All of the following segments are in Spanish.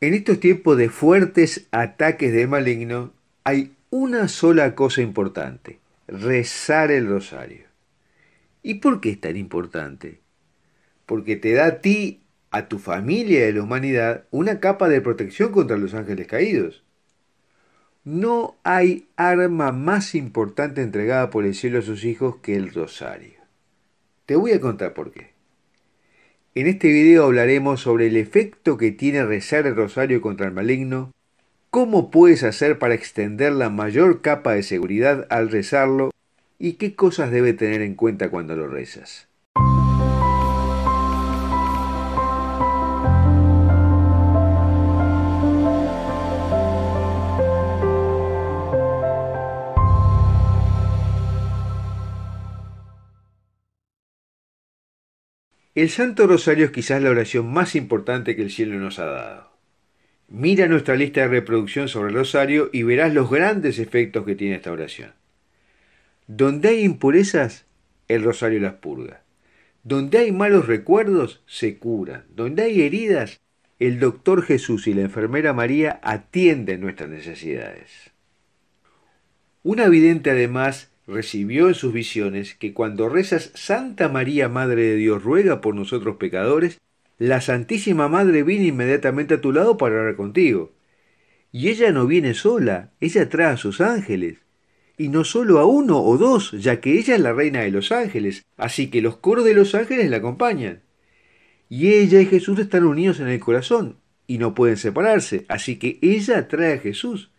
En estos tiempos de fuertes ataques de maligno hay una sola cosa importante, rezar el rosario. ¿Y por qué es tan importante? Porque te da a ti, a tu familia y a la humanidad una capa de protección contra los ángeles caídos. No hay arma más importante entregada por el cielo a sus hijos que el rosario. Te voy a contar por qué. En este video hablaremos sobre el efecto que tiene rezar el rosario contra el maligno, cómo puedes hacer para extender la mayor capa de seguridad al rezarlo y qué cosas debe tener en cuenta cuando lo rezas. El Santo Rosario es quizás la oración más importante que el cielo nos ha dado. Mira nuestra lista de reproducción sobre el Rosario y verás los grandes efectos que tiene esta oración. Donde hay impurezas, el Rosario las purga. Donde hay malos recuerdos, se curan. Donde hay heridas, el doctor Jesús y la enfermera María atienden nuestras necesidades. Una vidente además recibió en sus visiones que cuando rezas Santa María, Madre de Dios, ruega por nosotros pecadores, la Santísima Madre viene inmediatamente a tu lado para orar contigo. Y ella no viene sola, ella trae a sus ángeles. Y no solo a uno o dos, ya que ella es la reina de los ángeles, así que los coros de los ángeles la acompañan. Y ella y Jesús están unidos en el corazón, y no pueden separarse, así que ella trae a Jesús.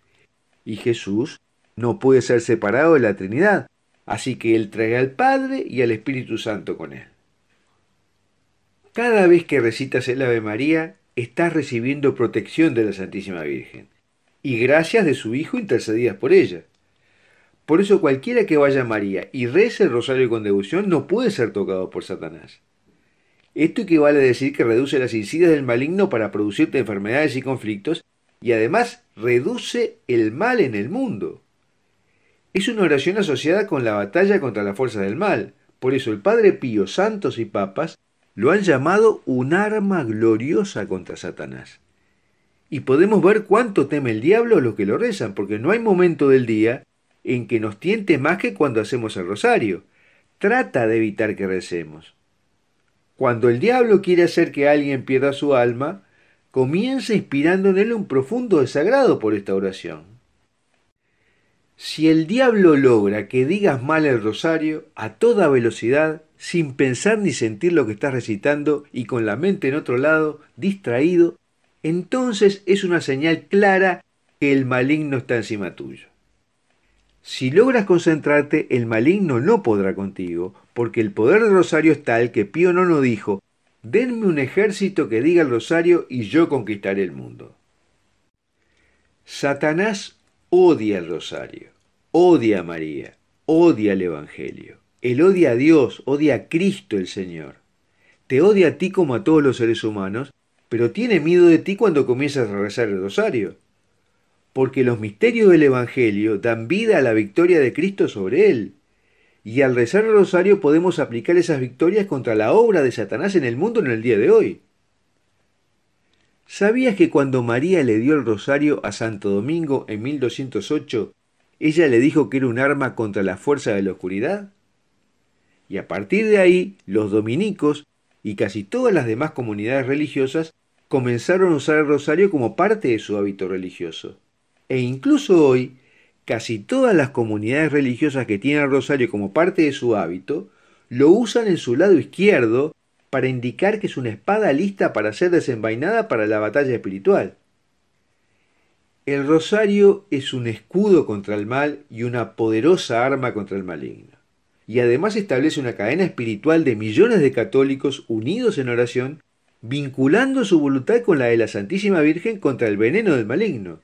Y Jesús no puede ser separado de la Trinidad, así que Él trae al Padre y al Espíritu Santo con Él. Cada vez que recitas el Ave María, estás recibiendo protección de la Santísima Virgen y gracias de su Hijo intercedidas por ella. Por eso cualquiera que vaya a María y reza el rosario con devoción no puede ser tocado por Satanás. Esto equivale a decir que reduce las incidas del maligno para producirte enfermedades y conflictos y además reduce el mal en el mundo. Es una oración asociada con la batalla contra la fuerza del mal. Por eso el Padre Pío, santos y papas lo han llamado un arma gloriosa contra Satanás. Y podemos ver cuánto teme el diablo a los que lo rezan, porque no hay momento del día en que nos tiente más que cuando hacemos el rosario. Trata de evitar que recemos. Cuando el diablo quiere hacer que alguien pierda su alma, comienza inspirando en él un profundo desagrado por esta oración. Si el diablo logra que digas mal el rosario a toda velocidad, sin pensar ni sentir lo que estás recitando y con la mente en otro lado, distraído, entonces es una señal clara que el maligno está encima tuyo. Si logras concentrarte, el maligno no podrá contigo, porque el poder del rosario es tal que Pío no dijo, denme un ejército que diga el rosario y yo conquistaré el mundo. Satanás odia el rosario, odia a María, odia el Evangelio. Él odia a Dios, odia a Cristo el Señor. Te odia a ti como a todos los seres humanos, pero tiene miedo de ti cuando comienzas a rezar el rosario. Porque los misterios del Evangelio dan vida a la victoria de Cristo sobre él. Y al rezar el rosario podemos aplicar esas victorias contra la obra de Satanás en el mundo en el día de hoy. ¿Sabías que cuando María le dio el rosario a Santo Domingo en 1208, ella le dijo que era un arma contra la fuerza de la oscuridad? Y a partir de ahí, los dominicos y casi todas las demás comunidades religiosas comenzaron a usar el rosario como parte de su hábito religioso. E incluso hoy, casi todas las comunidades religiosas que tienen el rosario como parte de su hábito, lo usan en su lado izquierdo para indicar que es una espada lista para ser desenvainada para la batalla espiritual. El rosario es un escudo contra el mal y una poderosa arma contra el maligno. Y además establece una cadena espiritual de millones de católicos unidos en oración, vinculando su voluntad con la de la Santísima Virgen contra el veneno del maligno.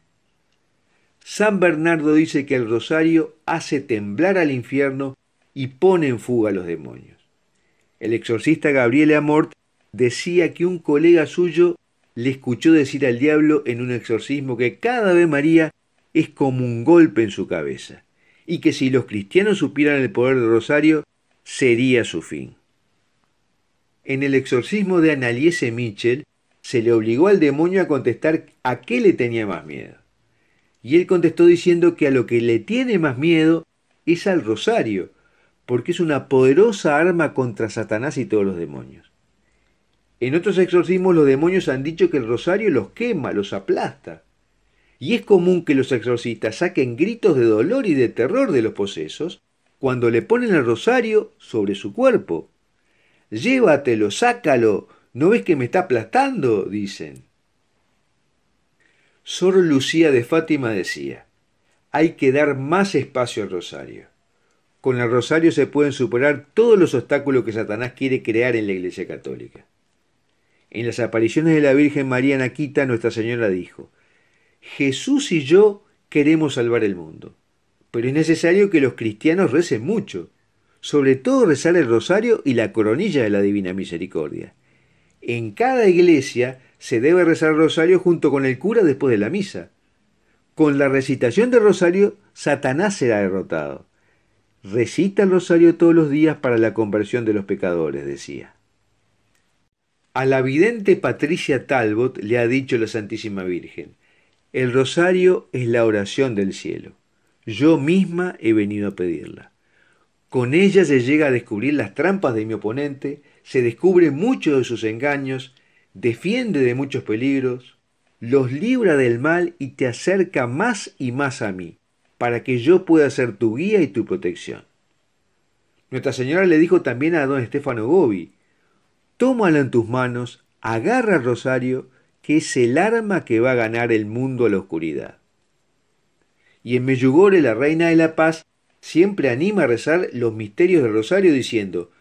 San Bernardo dice que el rosario hace temblar al infierno y pone en fuga a los demonios. El exorcista Gabriel Amort decía que un colega suyo le escuchó decir al diablo en un exorcismo que cada vez María es como un golpe en su cabeza, y que si los cristianos supieran el poder del rosario, sería su fin. En el exorcismo de Analiese Mitchell, se le obligó al demonio a contestar a qué le tenía más miedo. Y él contestó diciendo que a lo que le tiene más miedo es al rosario, porque es una poderosa arma contra Satanás y todos los demonios. En otros exorcismos los demonios han dicho que el rosario los quema, los aplasta. Y es común que los exorcistas saquen gritos de dolor y de terror de los posesos cuando le ponen el rosario sobre su cuerpo. Llévatelo, sácalo, ¿no ves que me está aplastando? dicen. Sor Lucía de Fátima decía, hay que dar más espacio al rosario con el rosario se pueden superar todos los obstáculos que Satanás quiere crear en la Iglesia Católica. En las apariciones de la Virgen María Naquita, Nuestra Señora dijo, Jesús y yo queremos salvar el mundo, pero es necesario que los cristianos recen mucho, sobre todo rezar el rosario y la coronilla de la Divina Misericordia. En cada iglesia se debe rezar el rosario junto con el cura después de la misa. Con la recitación del rosario, Satanás será derrotado Recita el rosario todos los días para la conversión de los pecadores, decía. A la vidente Patricia Talbot le ha dicho la Santísima Virgen, el rosario es la oración del cielo. Yo misma he venido a pedirla. Con ella se llega a descubrir las trampas de mi oponente, se descubre mucho de sus engaños, defiende de muchos peligros, los libra del mal y te acerca más y más a mí para que yo pueda ser tu guía y tu protección. Nuestra Señora le dijo también a don Estefano Gobi, tómala en tus manos, agarra el rosario, que es el arma que va a ganar el mundo a la oscuridad. Y en Meyugore, la Reina de la Paz, siempre anima a rezar los misterios del rosario diciendo,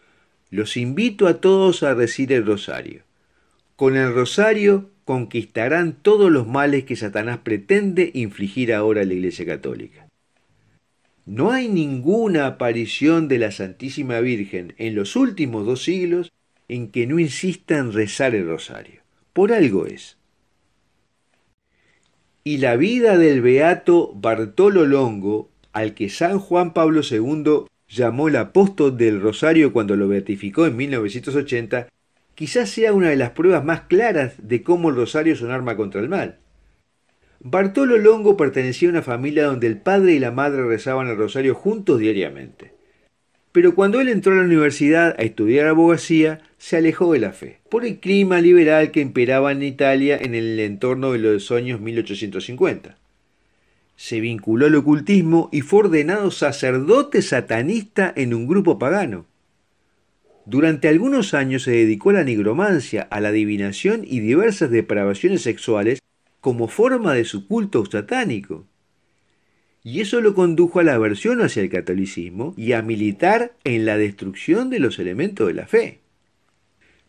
los invito a todos a decir el rosario. Con el rosario conquistarán todos los males que Satanás pretende infligir ahora a la Iglesia Católica. No hay ninguna aparición de la Santísima Virgen en los últimos dos siglos en que no insista en rezar el rosario. Por algo es. Y la vida del beato Bartolo Longo, al que San Juan Pablo II llamó el apóstol del rosario cuando lo beatificó en 1980, quizás sea una de las pruebas más claras de cómo el rosario es un arma contra el mal. Bartolo Longo pertenecía a una familia donde el padre y la madre rezaban el rosario juntos diariamente. Pero cuando él entró a la universidad a estudiar abogacía, se alejó de la fe, por el clima liberal que imperaba en Italia en el entorno de los años 1850. Se vinculó al ocultismo y fue ordenado sacerdote satanista en un grupo pagano. Durante algunos años se dedicó a la nigromancia, a la adivinación y diversas depravaciones sexuales como forma de su culto satánico. Y eso lo condujo a la aversión hacia el catolicismo y a militar en la destrucción de los elementos de la fe.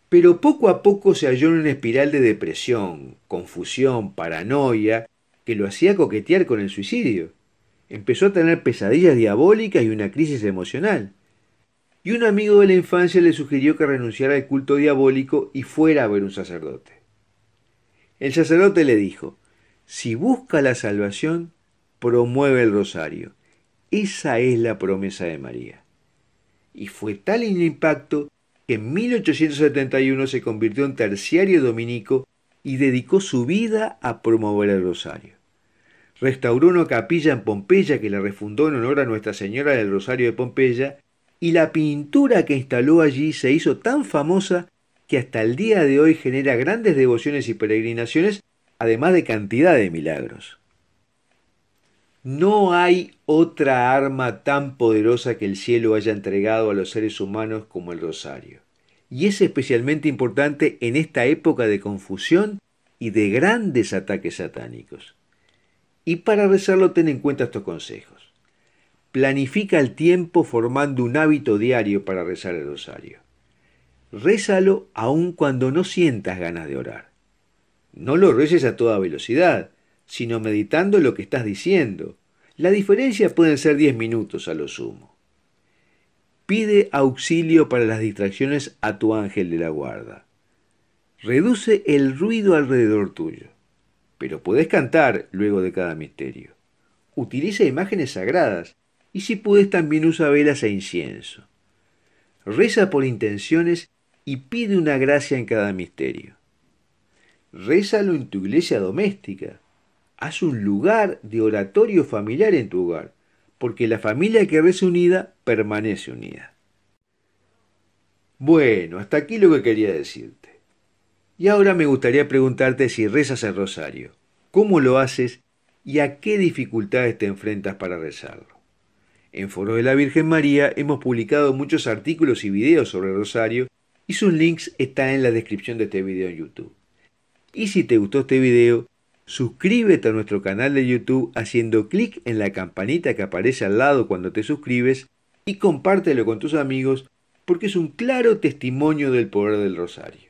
Pero poco a poco se halló en una espiral de depresión, confusión, paranoia, que lo hacía coquetear con el suicidio. Empezó a tener pesadillas diabólicas y una crisis emocional. Y un amigo de la infancia le sugirió que renunciara al culto diabólico y fuera a ver un sacerdote. El sacerdote le dijo, si busca la salvación, promueve el rosario. Esa es la promesa de María. Y fue tal el impacto que en 1871 se convirtió en terciario dominico y dedicó su vida a promover el rosario. Restauró una capilla en Pompeya que la refundó en honor a Nuestra Señora del Rosario de Pompeya y la pintura que instaló allí se hizo tan famosa que hasta el día de hoy genera grandes devociones y peregrinaciones, además de cantidad de milagros. No hay otra arma tan poderosa que el cielo haya entregado a los seres humanos como el rosario. Y es especialmente importante en esta época de confusión y de grandes ataques satánicos. Y para rezarlo ten en cuenta estos consejos. Planifica el tiempo formando un hábito diario para rezar el rosario. Rézalo aun cuando no sientas ganas de orar. No lo reces a toda velocidad, sino meditando lo que estás diciendo. La diferencia puede ser 10 minutos a lo sumo. Pide auxilio para las distracciones a tu ángel de la guarda. Reduce el ruido alrededor tuyo. Pero puedes cantar luego de cada misterio. Utiliza imágenes sagradas y si puedes también usa velas e incienso. Reza por intenciones y pide una gracia en cada misterio. Rézalo en tu iglesia doméstica. Haz un lugar de oratorio familiar en tu hogar, porque la familia que reza unida permanece unida. Bueno, hasta aquí lo que quería decirte. Y ahora me gustaría preguntarte si rezas el rosario, cómo lo haces y a qué dificultades te enfrentas para rezarlo. En Foro de la Virgen María hemos publicado muchos artículos y videos sobre el rosario y sus links están en la descripción de este video en YouTube. Y si te gustó este video, suscríbete a nuestro canal de YouTube haciendo clic en la campanita que aparece al lado cuando te suscribes y compártelo con tus amigos porque es un claro testimonio del poder del rosario.